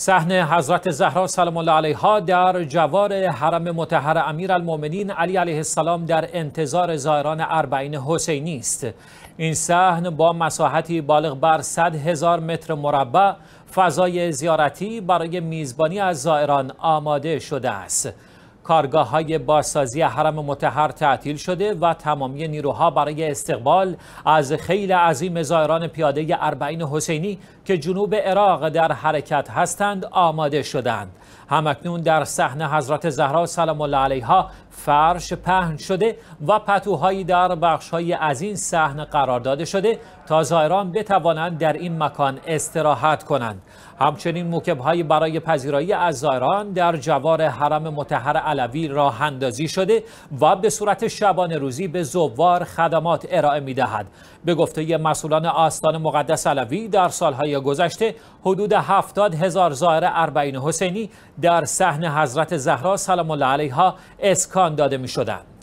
سحن حضرت زهرا سلام الله علیها در جوار حرم متحر امیرالمؤمنین علی علیه السلام در انتظار زائران اربعین حسینی است این صحن با مساحتی بالغ بر 100 هزار متر مربع فضای زیارتی برای میزبانی از زائران آماده شده است کارگاه های بازسازی حرم متحر تعطیل شده و تمامی نیروها برای استقبال از خیلی عظیم زائران پیاده اربعین حسینی که جنوب عراق در حرکت هستند آماده شدند همکنون در صحنه حضرت زهرا سلام الله علیها فرش پهن شده و پتوهایی در بخشهایی از این صحنه قرار داده شده تا زائران بتوانند در این مکان استراحت کنند همچنین موکبهایی برای پذیرایی از زائران در جوار حرم متحر علوی راه اندازی شده و به صورت شبانه روزی به زوار خدمات ارائه می دهد به گفته مسئولان آستان مقدس علوی در سالهای گذشته حدود 70 هزار زائر اربعین حسینی در صحن حضرت زهرا سلام الله علیها اسکان داده می شدند.